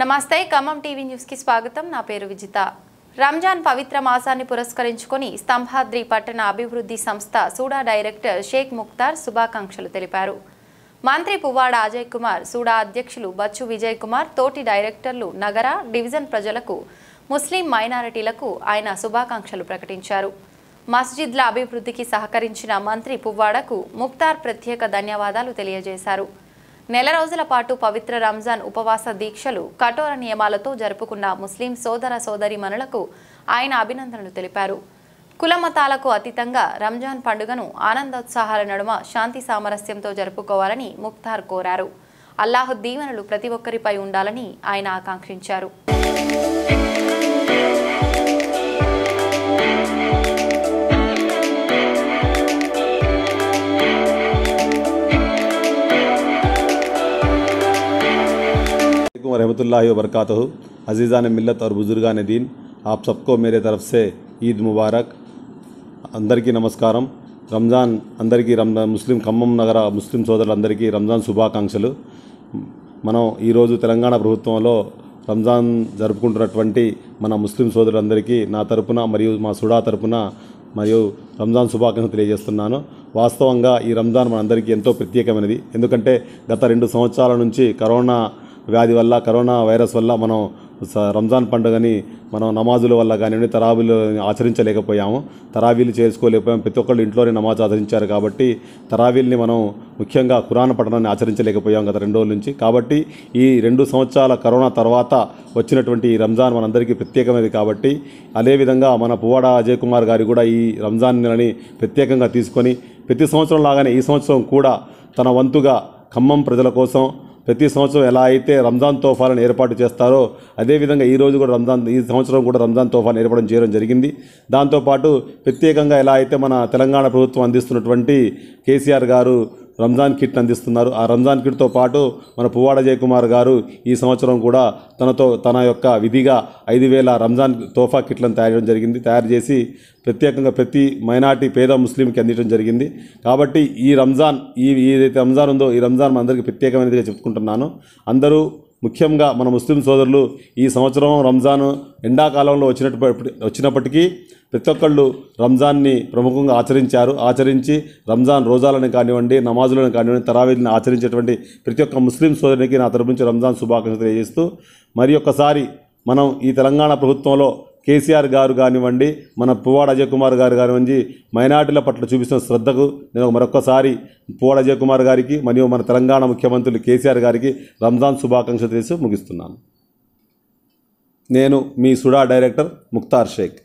నమస్తే ఖమ్మం టీవీ న్యూస్కి స్వాగతం నా పేరు విజిత రంజాన్ పవిత్ర మాసాన్ని పురస్కరించుకుని స్తంభాద్రి పట్టణ అభివృద్ధి సంస్థ సూడా డైరెక్టర్ షేక్ ముక్తార్ శుభాకాంక్షలు తెలిపారు మంత్రి పువ్వాడ అజయ్ కుమార్ సూడా అధ్యక్షులు బచ్చు విజయ్ కుమార్ తోటి డైరెక్టర్లు నగర డివిజన్ ప్రజలకు ముస్లిం మైనారిటీలకు ఆయన శుభాకాంక్షలు ప్రకటించారు మస్జిద్ల అభివృద్ధికి సహకరించిన మంత్రి పువ్వాడకు ముక్తార్ ప్రత్యేక ధన్యవాదాలు తెలియజేశారు నెల రోజుల పాటు పవిత్ర రంజాన్ ఉపవాస దీక్షలు కఠోర నియమాలతో జరుపుకున్న ముస్లిం సోదర సోదరి మనులకు ఆయన అభినందనలు తెలిపారు కులమతాలకు అతీతంగా రంజాన్ పండుగను ఆనందోత్సాహాల నడుమ శాంతి సామరస్యంతో జరుపుకోవాలని ముక్తార్ కోరారు అల్లాహు దీవెనలు ప్రతి ఒక్కరిపై ఉండాలని ఆయన ఆకాంక్షించారు अल्लाम वरहमल वरक अजीज़ान मिलत और बुज़ुर्गान దీన్ आप సబ్కో మేరే तरफ से ముబారక్ అందరికీ నమస్కారం రంజాన్ అందరికీ రంజాన్ ముస్లిం ఖమ్మం నగర ముస్లిం సోదరులందరికీ రంజాన్ శుభాకాంక్షలు మనం ఈరోజు తెలంగాణ ప్రభుత్వంలో రంజాన్ జరుపుకుంటున్నటువంటి మన ముస్లిం సోదరులందరికీ నా తరపున మరియు మా సుడా తరపున మరియు రంజాన్ శుభాకాంక్షలు తెలియజేస్తున్నాను వాస్తవంగా ఈ రంజాన్ మనందరికీ ఎంతో ప్రత్యేకమైనది ఎందుకంటే గత రెండు సంవత్సరాల నుంచి కరోనా వ్యాధి వల్ల కరోనా వైరస్ వల్ల మనం రంజాన్ పండుగని మనం నమాజుల వల్ల కానివ్వండి తరావీలు ఆచరించలేకపోయాము తరావీలు చేసుకోలేకపోయాము ప్రతి ఒక్కళ్ళు ఇంట్లోనే నమాజ్ ఆచరించారు కాబట్టి తరావీల్ని మనం ముఖ్యంగా కురాన పఠనాన్ని ఆచరించలేకపోయాం గత రెండు రోజుల నుంచి కాబట్టి ఈ రెండు సంవత్సరాల కరోనా తర్వాత వచ్చినటువంటి ఈ రంజాన్ మనందరికీ ప్రత్యేకమైనది కాబట్టి అదేవిధంగా మన పువ్వాడ అజయ్ కుమార్ గారు కూడా ఈ రంజాన్ నెలని ప్రత్యేకంగా తీసుకొని ప్రతి సంవత్సరం లాగానే ఈ సంవత్సరం కూడా తన వంతుగా ఖమ్మం ప్రజల కోసం ప్రతి సంవత్సరం ఎలా అయితే రంజాన్ తోఫాలను ఏర్పాటు చేస్తారో అదేవిధంగా ఈరోజు కూడా రంజాన్ ఈ సంవత్సరం కూడా రంజాన్ తోఫాను ఏర్పడం చేయడం జరిగింది దాంతోపాటు ప్రత్యేకంగా ఎలా అయితే మన తెలంగాణ ప్రభుత్వం అందిస్తున్నటువంటి కేసీఆర్ గారు రంజాన్ కిట్ అందిస్తున్నారు ఆ రంజాన్ కిట్తో పాటు మన పువ్వాడ జయకుమార్ గారు ఈ సంవత్సరం కూడా తనతో తన యొక్క విధిగా ఐదు వేల రంజాన్ తోఫా కిట్లను తయారు చేయడం జరిగింది తయారు చేసి ప్రత్యేకంగా ప్రతి మైనార్టీ పేద ముస్లింకి అందించడం జరిగింది కాబట్టి ఈ రంజాన్ ఈ ఏదైతే రంజాన్ ఉందో ఈ రంజాన్ అందరికీ ప్రత్యేకమైనదిగా చెప్పుకుంటున్నాను అందరూ ముఖ్యంగా మన ముస్లిం సోదరులు ఈ సంవత్సరం రంజాన్ ఎండాకాలంలో వచ్చినప్పటి వచ్చినప్పటికీ ప్రతి ఒక్కళ్ళు రంజాన్ని ప్రముఖంగా ఆచరించారు ఆచరించి రంజాన్ రోజాలను కానివ్వండి నమాజులను కానివ్వండి తరావీలను ఆచరించేటువంటి ప్రతి ఒక్క ముస్లిం సోదరునికి నా తరపు నుంచి రంజాన్ శుభాకాంక్షలు తెలియజేస్తూ మరి ఒక్కసారి మనం ఈ తెలంగాణ ప్రభుత్వంలో కేసీఆర్ గారు కానివ్వండి మన పువ్వాడ అజయ్ కుమార్ గారు కానివ్వండి మైనార్టీల పట్ల చూపిస్తున్న శ్రద్ధకు నేను మరొకసారి పువ్వాడ అజయ్ కుమార్ గారికి మరియు మన తెలంగాణ ముఖ్యమంత్రులు కేసీఆర్ గారికి రంజాన్ శుభాకాంక్షలు తెలిసి ముగిస్తున్నాను నేను మీ సుడా డైరెక్టర్ ముక్తార్ షేక్